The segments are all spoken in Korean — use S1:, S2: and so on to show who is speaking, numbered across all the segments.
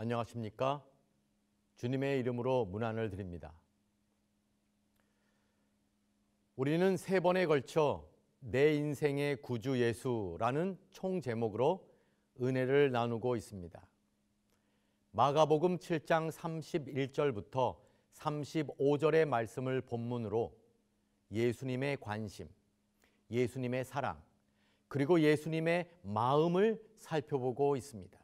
S1: 안녕하십니까? 주님의 이름으로 문안을 드립니다. 우리는 세 번에 걸쳐 내 인생의 구주 예수라는 총 제목으로 은혜를 나누고 있습니다. 마가복음 7장 31절부터 35절의 말씀을 본문으로 예수님의 관심, 예수님의 사랑, 그리고 예수님의 마음을 살펴보고 있습니다.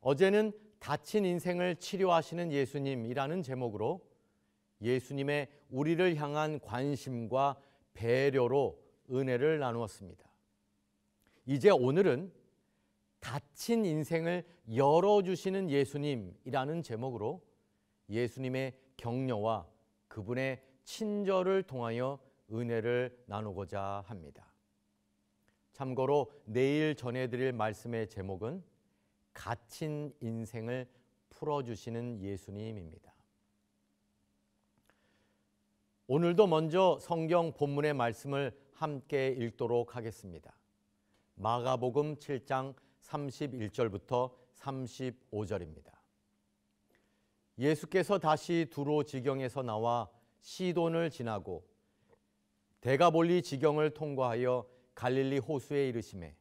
S1: 어제는 다친 인생을 치료하시는 예수님이라는 제목으로 예수님의 우리를 향한 관심과 배려로 은혜를 나누었습니다. 이제 오늘은 다친 인생을 열어주시는 예수님이라는 제목으로 예수님의 격려와 그분의 친절을 통하여 은혜를 나누고자 합니다. 참고로 내일 전해드릴 말씀의 제목은 갇힌 인생을 풀어주시는 예수님입니다. 오늘도 먼저 성경 본문의 말씀을 함께 읽도록 하겠습니다. 마가복음 7장 31절부터 35절입니다. 예수께서 다시 두로 지경에서 나와 시돈을 지나고 대가볼리 지경을 통과하여 갈릴리 호수에 이르심에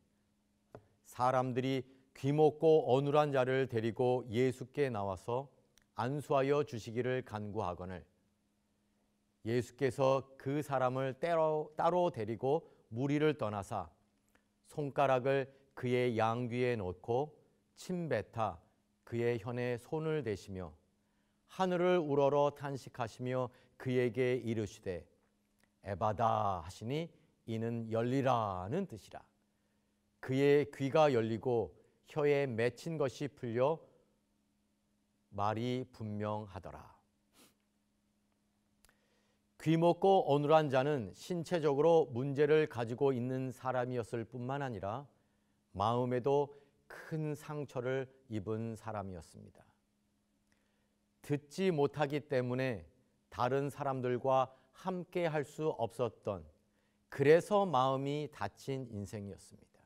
S1: 사람들이 귀먹고 어눌한 자를 데리고 예수께 나와서 안수하여 주시기를 간구하거늘 예수께서 그 사람을 때로, 따로 데리고 무리를 떠나사 손가락을 그의 양귀에 놓고 침뱉아 그의 현에 손을 대시며 하늘을 우러러 탄식하시며 그에게 이르시되 에바다 하시니 이는 열리라는 뜻이라 그의 귀가 열리고 혀에 맺힌 것이 풀려 말이 분명하더라. 귀 먹고 어눌한 자는 신체적으로 문제를 가지고 있는 사람이었을 뿐만 아니라 마음에도 큰 상처를 입은 사람이었습니다. 듣지 못하기 때문에 다른 사람들과 함께 할 수 없었던 그래서 마음이 다친 인생이었습니다.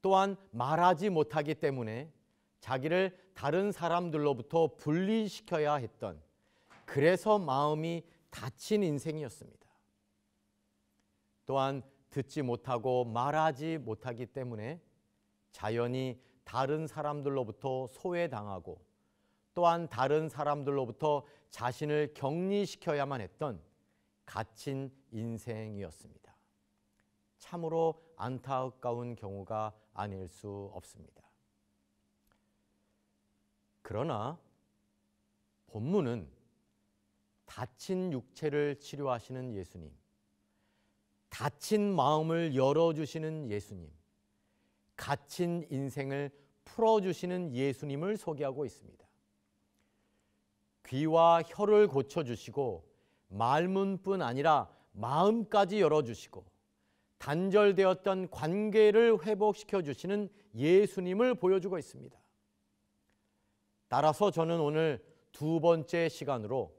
S1: 또한 말하지 못하기 때문에 자기를 다른 사람들로부터 분리시켜야 했던 그래서 마음이 닫힌 인생이었습니다. 또한 듣지 못하고 말하지 못하기 때문에 자연히 다른 사람들로부터 소외당하고 또한 다른 사람들로부터 자신을 격리시켜야만 했던 갇힌 인생이었습니다. 참으로 안타까운 경우가 아닐 수 없습니다. 그러나 본문은 다친 육체를 치료하시는 예수님, 다친 마음을 열어주시는 예수님, 갇힌 인생을 풀어주시는 예수님을 소개하고 있습니다. 귀와 혀를 고쳐주시고 말문뿐 아니라 마음까지 열어주시고 단절되었던 관계를 회복시켜 주시는 예수님을 보여주고 있습니다. 따라서 저는 오늘 두 번째 시간으로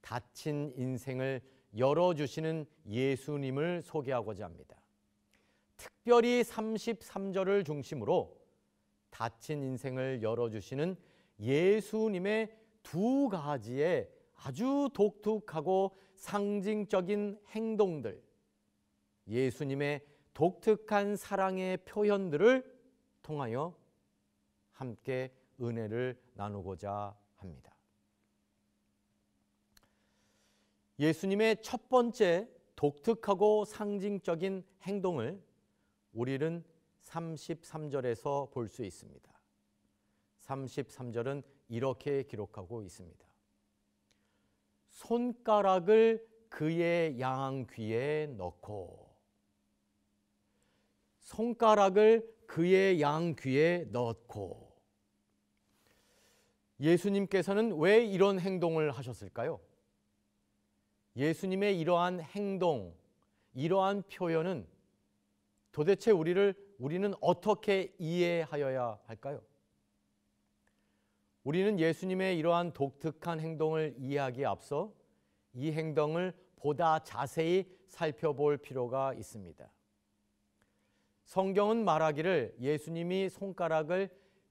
S1: 닫힌 인생을 열어주시는 예수님을 소개하고자 합니다. 특별히 33절을 중심으로 닫힌 인생을 열어주시는 예수님의 두 가지의 아주 독특하고 상징적인 행동들, 예수님의 독특한 사랑의 표현들을 통하여 함께 은혜를 나누고자 합니다. 예수님의 첫 번째 독특하고 상징적인 행동을 우리는 33절에서 볼 수 있습니다. 33절은 이렇게 기록하고 있습니다. 손가락을 그의 양 귀에 넣고 손가락을 그의 양 귀에 넣고 예수님께서는 왜 이런 행동을 하셨을까요? 예수님의 이러한 행동, 이러한 표현은 도대체 우리를 우리는 어떻게 이해하여야 할까요? 우리는 예수님의 이러한 독특한 행동을 이해하기에 앞서 이 행동을 보다 자세히 살펴볼 필요가 있습니다. 성경은 말하기를 예수님이 손가락을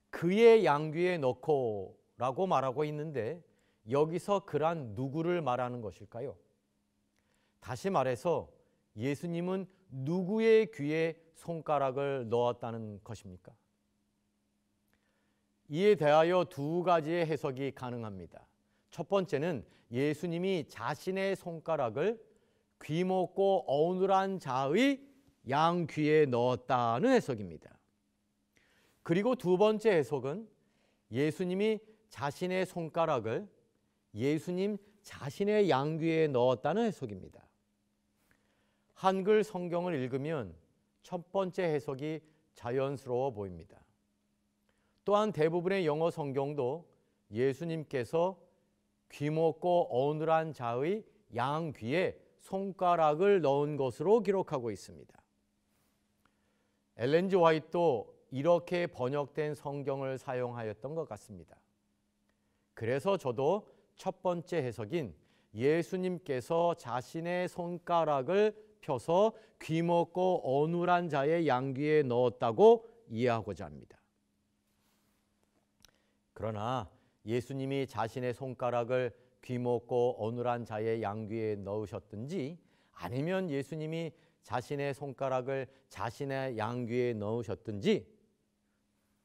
S1: 그의 양귀에 넣고 라고 말하고 있는데 여기서 그란 누구를 말하는 것일까요? 다시 말해서 예수님은 누구의 귀에 손가락을 넣었다는 것입니까? 이에 대하여 두 가지의 해석이 가능합니다. 첫 번째는 예수님이 자신의 손가락을 귀 먹고 어눌한 자의 양 귀에 넣었다는 해석입니다. 그리고 두 번째 해석은 예수님이 자신의 손가락을 예수님 자신의 양 귀에 넣었다는 해석입니다. 한글 성경을 읽으면 첫 번째 해석이 자연스러워 보입니다. 또한 대부분의 영어 성경도 예수님께서 귀먹고 어눌한 자의 양 귀에 손가락을 넣은 것으로 기록하고 있습니다. 엘렌지 화이트도 이렇게 번역된 성경을 사용하였던 것 같습니다. 그래서 저도 첫 번째 해석인 예수님께서 자신의 손가락을 펴서 귀먹고 어눌한 자의 양귀에 넣었다고 이해하고자 합니다. 그러나 예수님이 자신의 손가락을 귀먹고 어눌한 자의 양귀에 넣으셨든지 아니면 예수님이 자신의 손가락을 자신의 양귀에 넣으셨든지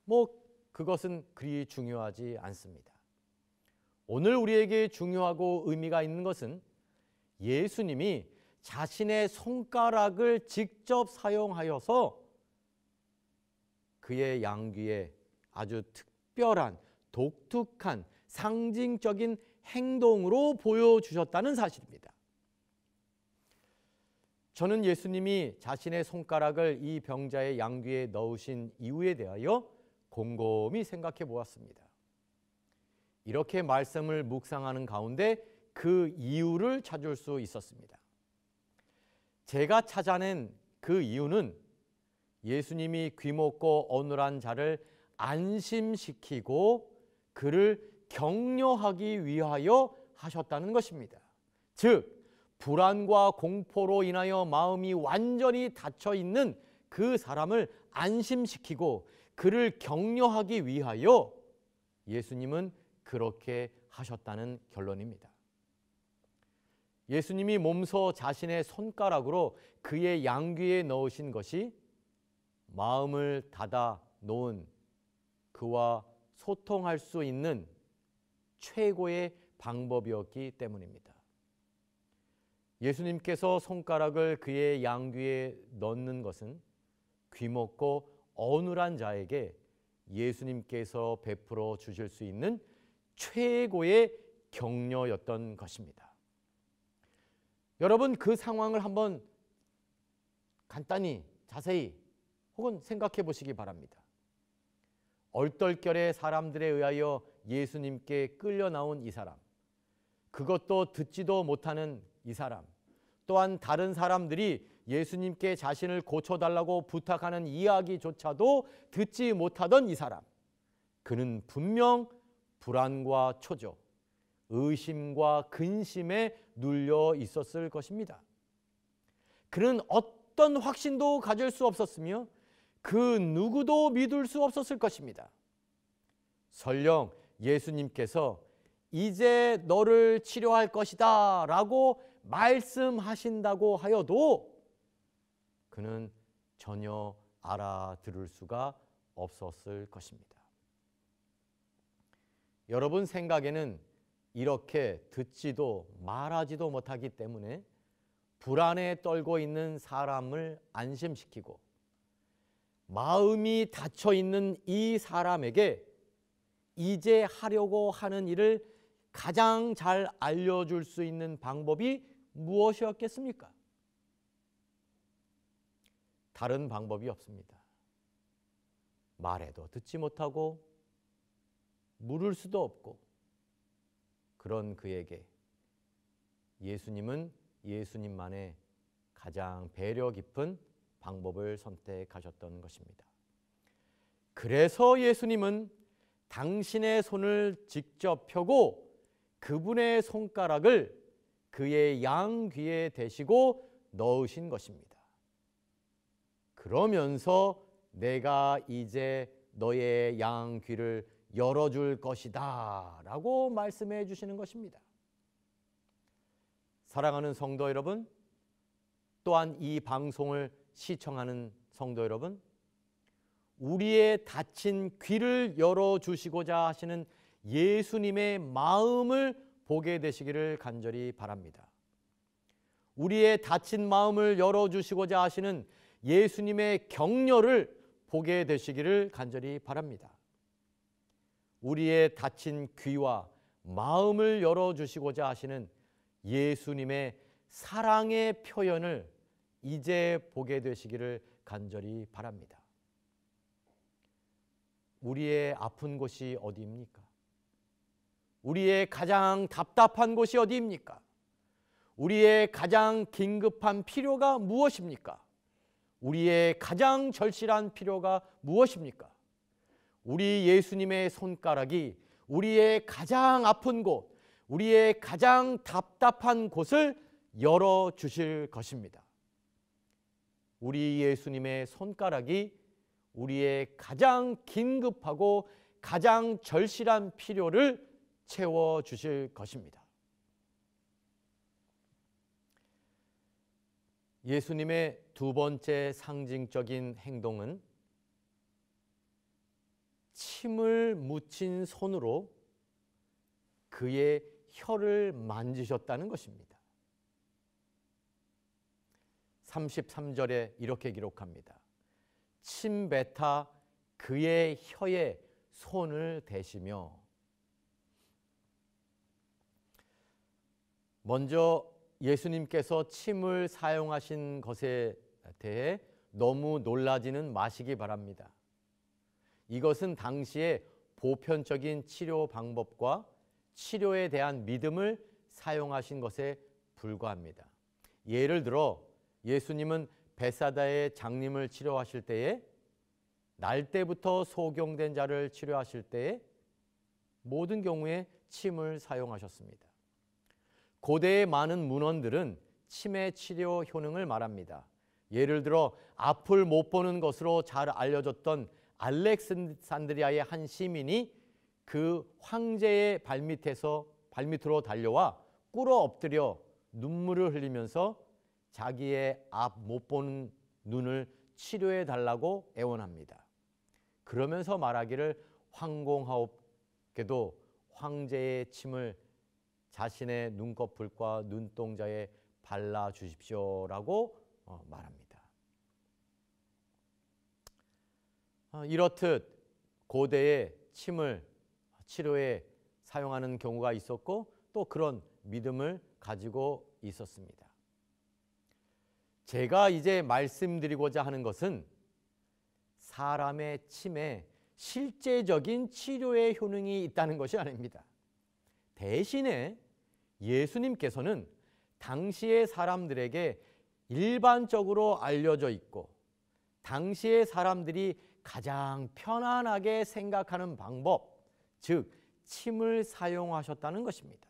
S1: 뭐 그것은 그리 중요하지 않습니다. 오늘 우리에게 중요하고 의미가 있는 것은 예수님이 자신의 손가락을 직접 사용하여서 그의 양귀에 아주 특별한 독특한 상징적인 행동으로 보여주셨다는 사실입니다. 저는 예수님이 자신의 손가락을 이 병자의 양귀에 넣으신 이유에 대하여 곰곰이 생각해 보았습니다. 이렇게 말씀을 묵상하는 가운데 그 이유를 찾을 수 있었습니다. 제가 찾아낸 그 이유는 예수님이 귀먹고 어눌한 자를 안심시키고 그를 격려하기 위하여 하셨다는 것입니다. 즉 불안과 공포로 인하여 마음이 완전히 닫혀 있는 그 사람을 안심시키고 그를 격려하기 위하여 예수님은 그렇게 하셨다는 결론입니다. 예수님이 몸소 자신의 손가락으로 그의 양귀에 넣으신 것이 마음을 닫아 놓은 그와 소통할 수 있는 최고의 방법이었기 때문입니다. 예수님께서 손가락을 그의 양귀에 넣는 것은 귀먹고 어눌한 자에게 예수님께서 베풀어 주실 수 있는 최고의 격려였던 것입니다. 여러분 그 상황을 한번 간단히 자세히 혹은 생각해 보시기 바랍니다. 얼떨결에 사람들에 의하여 예수님께 끌려 나온 이 사람. 그것도 듣지도 못하는 이 사람. 또한 다른 사람들이 예수님께 자신을 고쳐달라고 부탁하는 이야기조차도 듣지 못하던 이 사람. 그는 분명 불안과 초조, 의심과 근심에 눌려 있었을 것입니다. 그는 어떤 확신도 가질 수 없었으며 그 누구도 믿을 수 없었을 것입니다. 설령 예수님께서 이제 너를 치료할 것이다 라고 말씀하신다고 하여도 그는 전혀 알아들을 수가 없었을 것입니다. 여러분 생각에는 이렇게 듣지도 말하지도 못하기 때문에 불안에 떨고 있는 사람을 안심시키고 마음이 닫혀 있는 이 사람에게 이제 하려고 하는 일을 가장 잘 알려줄 수 있는 방법이 무엇이었겠습니까? 다른 방법이 없습니다. 말해도 듣지 못하고 물을 수도 없고 그런 그에게 예수님은 예수님만의 가장 배려 깊은 방법을 선택하셨던 것입니다. 그래서 예수님은 당신의 손을 직접 펴고 그분의 손가락을 그의 양 귀에 대시고 넣으신 것입니다. 그러면서 내가 이제 너의 양 귀를 열어줄 것이다 라고 말씀해 주시는 것입니다. 사랑하는 성도 여러분, 또한 이 방송을 시청하는 성도 여러분, 우리의 닫힌 귀를 열어주시고자 하시는 예수님의 마음을 보게 되시기를 간절히 바랍니다. 우리의 다친 마음을 열어주시고자 하시는 예수님의 격려를 보게 되시기를 간절히 바랍니다. 우리의 다친 귀와 마음을 열어주시고자 하시는 예수님의 사랑의 표현을 이제 보게 되시기를 간절히 바랍니다. 우리의 아픈 곳이 어디입니까? 우리의 가장 답답한 곳이 어디입니까? 우리의 가장 긴급한 필요가 무엇입니까? 우리의 가장 절실한 필요가 무엇입니까? 우리 예수님의 손가락이 우리의 가장 아픈 곳, 우리의 가장 답답한 곳을 열어 주실 것입니다. 우리 예수님의 손가락이 우리의 가장 긴급하고 가장 절실한 필요를 채워 주실 것입니다. 예수님의 두 번째 상징적인 행동은 침을 묻힌 손으로 그의 혀를 만지셨다는 것입니다. 33절에 이렇게 기록합니다. 침 뱉아 그의 혀에 손을 대시며 먼저 예수님께서 침을 사용하신 것에 대해 너무 놀라지는 마시기 바랍니다. 이것은 당시의 보편적인 치료 방법과 치료에 대한 믿음을 사용하신 것에 불과합니다. 예를 들어 예수님은 베사다의 장님을 치료하실 때에 날 때부터 소경된 자를 치료하실 때에 모든 경우에 침을 사용하셨습니다. 고대의 많은 문헌들은 치매 치료 효능을 말합니다. 예를 들어 앞을 못 보는 것으로 잘 알려졌던 알렉산드리아의 한 시민이 그 황제의 발밑에서 발밑으로 달려와 꿇어 엎드려 눈물을 흘리면서 자기의 앞 못 보는 눈을 치료해 달라고 애원합니다. 그러면서 말하기를 황공하옵게도 황제의 침을 자신의 눈꺼풀과 눈동자에 발라 주십시오라고 어, 말합니다. 어, 이렇듯 고대의 침을 치료에 사용하는 경우가 있었고 또 그런 믿음을 가지고 있었습니다. 제가 이제 말씀드리고자 하는 것은 사람의 침에 실제적인 치료의 효능이 있다는 것이 아닙니다. 대신에 예수님께서는 당시의 사람들에게 일반적으로 알려져 있고 당시의 사람들이 가장 편안하게 생각하는 방법, 즉 침을 사용하셨다는 것입니다.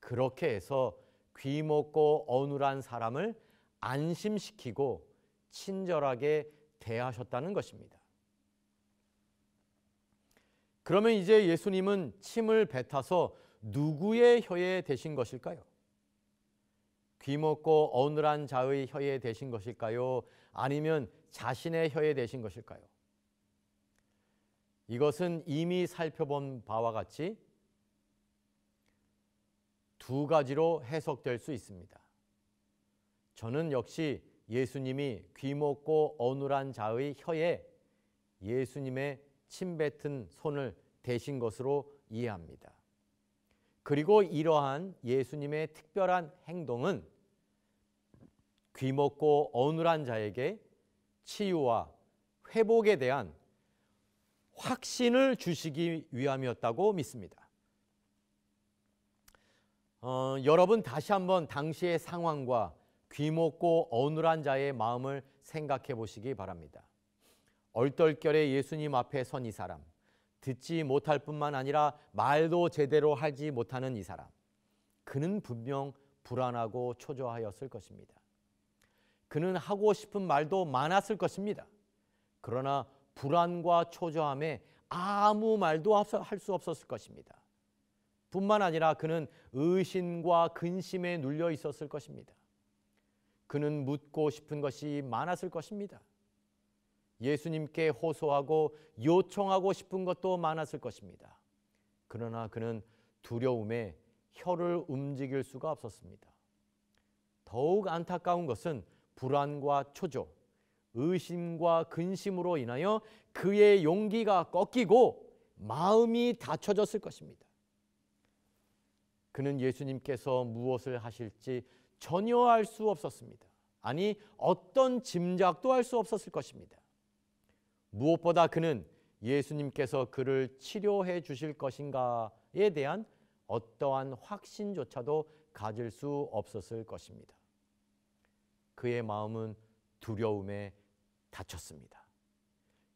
S1: 그렇게 해서 귀먹고 어눌한 사람을 안심시키고 친절하게 대하셨다는 것입니다. 그러면 이제 예수님은 침을 뱉어서 누구의 혀에 대신 것일까요? 귀먹고 어눌한 자의 혀에 대신 것일까요? 아니면 자신의 혀에 대신 것일까요? 이것은 이미 살펴본 바와 같이 두 가지로 해석될 수 있습니다. 저는 역시 예수님이 귀먹고 어눌한 자의 혀에 예수님의 침뱉은 손을 대신 것으로 이해합니다. 그리고 이러한 예수님의 특별한 행동은 귀먹고 어눌한 자에게 치유와 회복에 대한 확신을 주시기 위함이었다고 믿습니다. 어, 여러분 다시 한번 당시의 상황과 귀먹고 어눌한 자의 마음을 생각해 보시기 바랍니다. 얼떨결에 예수님 앞에 선 이 사람. 듣지 못할 뿐만 아니라 말도 제대로 하지 못하는 이 사람. 그는 분명 불안하고 초조하였을 것입니다. 그는 하고 싶은 말도 많았을 것입니다. 그러나 불안과 초조함에 아무 말도 할 수 없었을 것입니다. 뿐만 아니라 그는 의심과 근심에 눌려 있었을 것입니다. 그는 묻고 싶은 것이 많았을 것입니다. 예수님께 호소하고 요청하고 싶은 것도 많았을 것입니다. 그러나 그는 두려움에 혀를 움직일 수가 없었습니다. 더욱 안타까운 것은 불안과 초조, 의심과 근심으로 인하여 그의 용기가 꺾이고 마음이 다쳐졌을 것입니다. 그는 예수님께서 무엇을 하실지 전혀 알 수 없었습니다. 아니 어떤 짐작도 할 수 없었을 것입니다. 무엇보다 그는 예수님께서 그를 치료해 주실 것인가에 대한 어떠한 확신조차도 가질 수 없었을 것입니다. 그의 마음은 두려움에 다쳤습니다.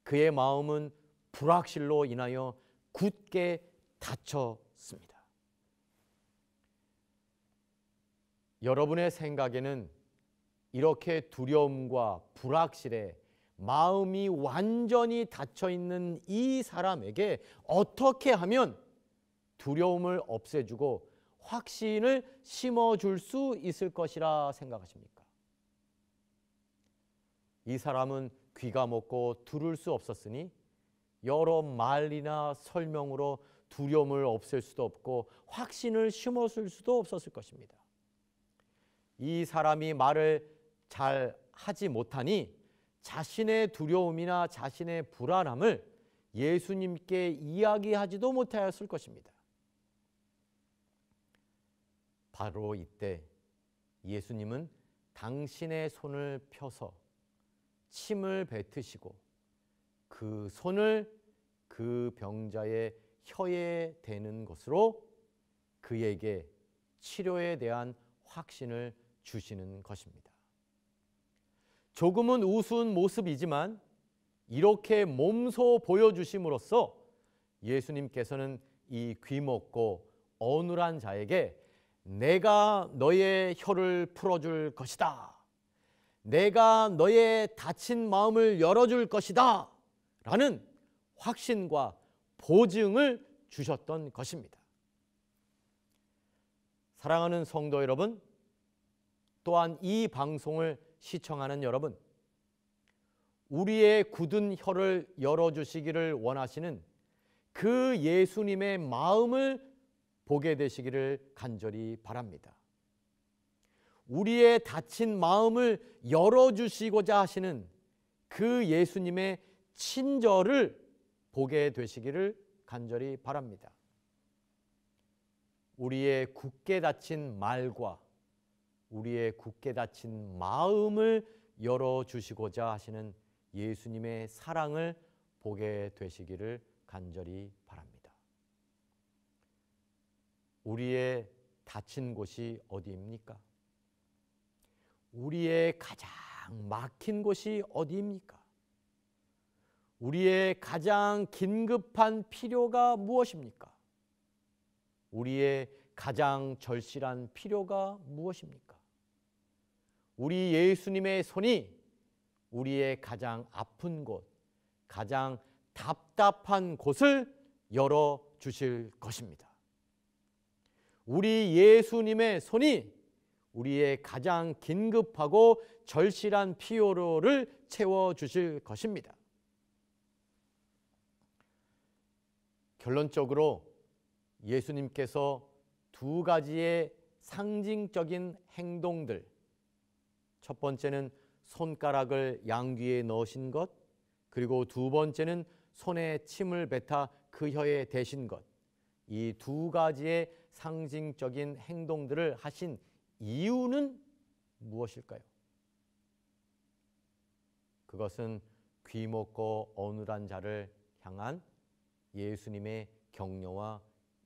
S1: 그의 마음은 불확실로 인하여 굳게 다쳤습니다. 여러분의 생각에는 이렇게 두려움과 불확실에 마음이 완전히 닫혀 있는 이 사람에게 어떻게 하면 두려움을 없애주고 확신을 심어줄 수 있을 것이라 생각하십니까? 이 사람은 귀가 먹고 두를 수 없었으니 여러 말이나 설명으로 두려움을 없앨 수도 없고 확신을 심었을 수도 없었을 것입니다. 이 사람이 말을 잘 하지 못하니 자신의 두려움이나 자신의 불안함을 예수님께 이야기하지도 못하였을 것입니다. 바로 이때 예수님은 당신의 손을 펴서 침을 뱉으시고 그 손을 그 병자의 혀에 대는 것으로 그에게 치료에 대한 확신을 주시는 것입니다. 조금은 우스운 모습이지만 이렇게 몸소 보여주심으로써 예수님께서는 이 귀먹고 어눌한 자에게 내가 너의 혀를 풀어줄 것이다. 내가 너의 다친 마음을 열어줄 것이다. 라는 확신과 보증을 주셨던 것입니다. 사랑하는 성도 여러분, 또한 이 방송을 시청하는 여러분, 우리의 굳은 혀를 열어주시기를 원하시는 그 예수님의 마음을 보게 되시기를 간절히 바랍니다. 우리의 다친 마음을 열어주시고자 하시는 그 예수님의 친절을 보게 되시기를 간절히 바랍니다. 우리의 굳게 다친 말과 우리의 굳게 닫힌 마음을 열어 주시고자 하시는 예수님의 사랑을 보게 되시기를 간절히 바랍니다. 우리의 닫힌 곳이 어디입니까? 우리의 가장 막힌 곳이 어디입니까? 우리의 가장 긴급한 필요가 무엇입니까? 우리의 가장 절실한 필요가 무엇입니까? 우리 예수님의 손이 우리의 가장 아픈 곳, 가장 답답한 곳을 열어 주실 것입니다. 우리 예수님의 손이 우리의 가장 긴급하고 절실한 필요를 채워 주실 것입니다. 결론적으로 예수님께서 두 가지의 상징적인 행동들 첫 번째는 손가락을 양귀에 넣으신 것, 그리고 두 번째는 손에 침을 뱉어그 혀에 대신 것. 이 두 가지의 상징적인 행동들을 하신 이유는 무엇일까요? 그것은 귀먹고 어눌한 자를 향한 예수님의 격려와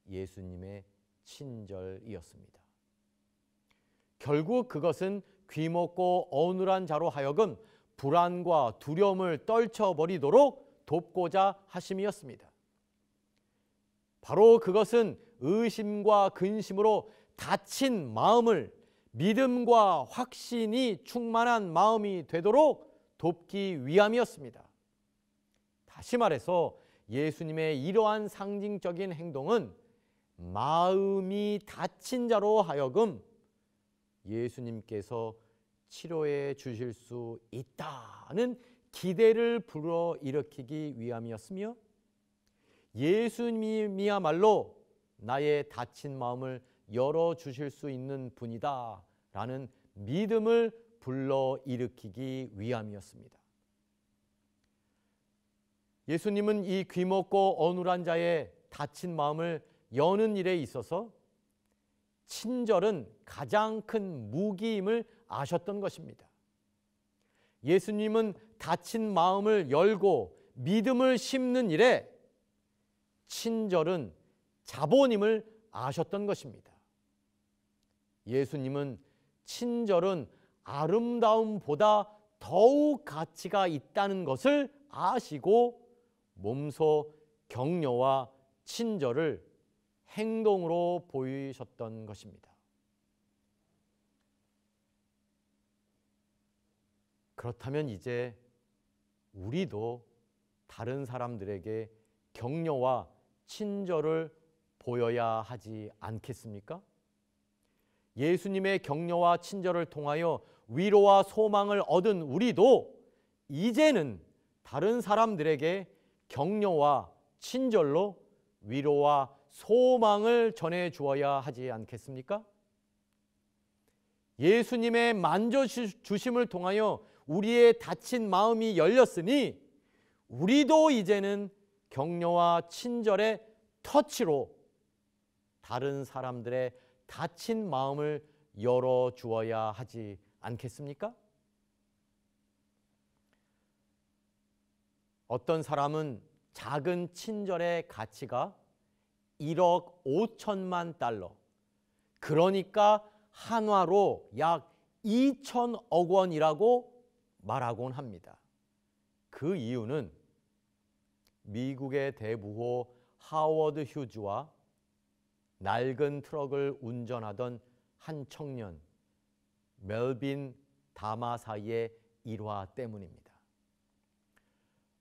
S1: 예수님의 친절이었습니다. 결국 그것은 귀먹고 어눌한 자로 하여금 불안과 두려움을 떨쳐버리도록 돕고자 하심이었습니다. 바로 그것은 의심과 근심으로 닫힌 마음을 믿음과 확신이 충만한 마음이 되도록 돕기 위함이었습니다. 다시 말해서 예수님의 이러한 상징적인 행동은 마음이 닫힌 자로 하여금 예수님께서 치료해 주실 수 있다는 기대를 불어 일으키기 위함이었으며 예수님이야말로 나의 다친 마음을 열어 주실 수 있는 분이다라는 믿음을 불러 일으키기 위함이었습니다. 예수님은 이 귀먹고 어눌한 자의 다친 마음을 여는 일에 있어서 친절은 가장 큰 무기임을 아셨던 것입니다. 예수님은 닫힌 마음을 열고 믿음을 심는 일에 친절은 자본임을 아셨던 것입니다. 예수님은 친절은 아름다움보다 더욱 가치가 있다는 것을 아시고 몸소 격려와 친절을 행동으로 보이셨던 것입니다. 그렇다면 이제 우리도 다른 사람들에게 격려와 친절을 보여야 하지 않겠습니까? 예수님의 격려와 친절을 통하여 위로와 소망을 얻은 우리도 이제는 다른 사람들에게 격려와 친절로 위로와 소망을 전해 주어야 하지 않겠습니까? 예수님의 만져 주심을 통하여 우리의 닫힌 마음이 열렸으니 우리도 이제는 격려와 친절의 터치로 다른 사람들의 닫힌 마음을 열어 주어야 하지 않겠습니까? 어떤 사람은 작은 친절의 가치가 1억 5천만 달러. 그러니까 한화로 약 2천억 원이라고 말하곤 합니다. 그 이유는 미국의 대부호 하워드 휴즈와 낡은 트럭을 운전하던 한 청년 멜빈 다마 사이의 일화 때문입니다.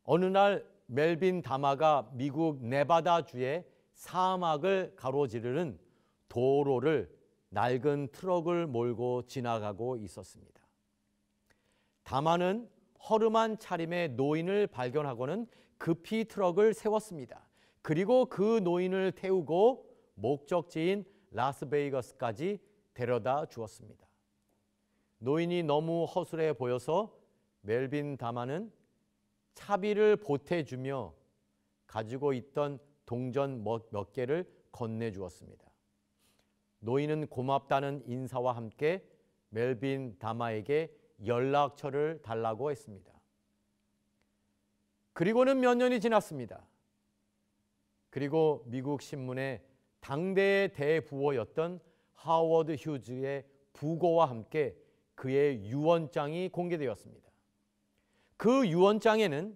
S1: 어느 날 멜빈 다마가 미국 네바다주의 사막을 가로지르는 도로를 낡은 트럭을 몰고 지나가고 있었습니다. 다마는 허름한 차림의 노인을 발견하고는 급히 트럭을 세웠습니다. 그리고 그 노인을 태우고 목적지인 라스베이거스까지 데려다 주었습니다. 노인이 너무 허술해 보여서 멜빈 다마는 차비를 보태주며 가지고 있던 동전 몇 개를 건네주었습니다. 노인은 고맙다는 인사와 함께 멜빈 다마에게 연락처를 달라고 했습니다. 그리고는 몇 년이 지났습니다. 그리고 미국 신문에 당대의 대부호였던 하워드 휴즈의 부고와 함께 그의 유언장이 공개되었습니다. 그 유언장에는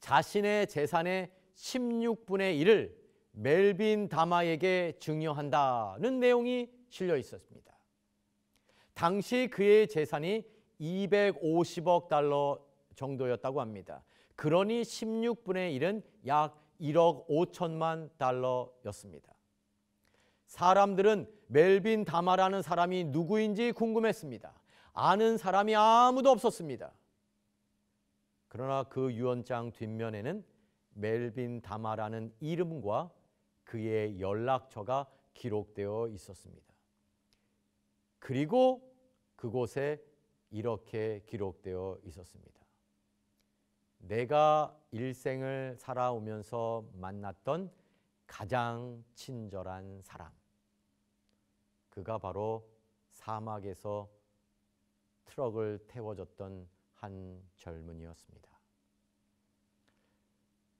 S1: 자신의 재산의 16분의 1을 멜빈 다마에게 증여한다는 내용이 실려 있었습니다. 당시 그의 재산이 250억 달러 정도였다고 합니다. 그러니 16분의 1은 약 1억 5천만 달러였습니다. 사람들은 멜빈 다마라는 사람이 누구인지 궁금했습니다. 아는 사람이 아무도 없었습니다. 그러나 그 유언장 뒷면에는 멜빈 다마라는 이름과 그의 연락처가 기록되어 있었습니다. 그리고 그곳에 이렇게 기록되어 있었습니다. 내가 일생을 살아오면서 만났던 가장 친절한 사람. 그가 바로 사막에서 트럭을 태워줬던 한 젊은이였습니다.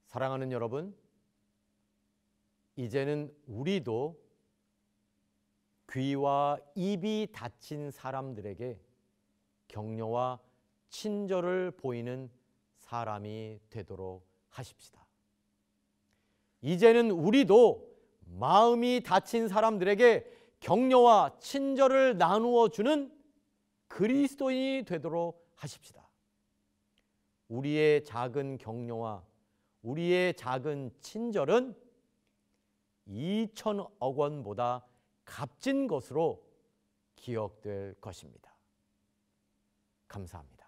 S1: 사랑하는 여러분, 이제는 우리도 귀와 입이 닫힌 사람들에게 격려와 친절을 보이는 사람이 되도록 하십시다. 이제는 우리도 마음이 닫힌 사람들에게 격려와 친절을 나누어 주는 그리스도인이 되도록 하십시다. 우리의 작은 격려와 우리의 작은 친절은 2천억 원보다 값진 것으로 기억될 것입니다. 감사합니다.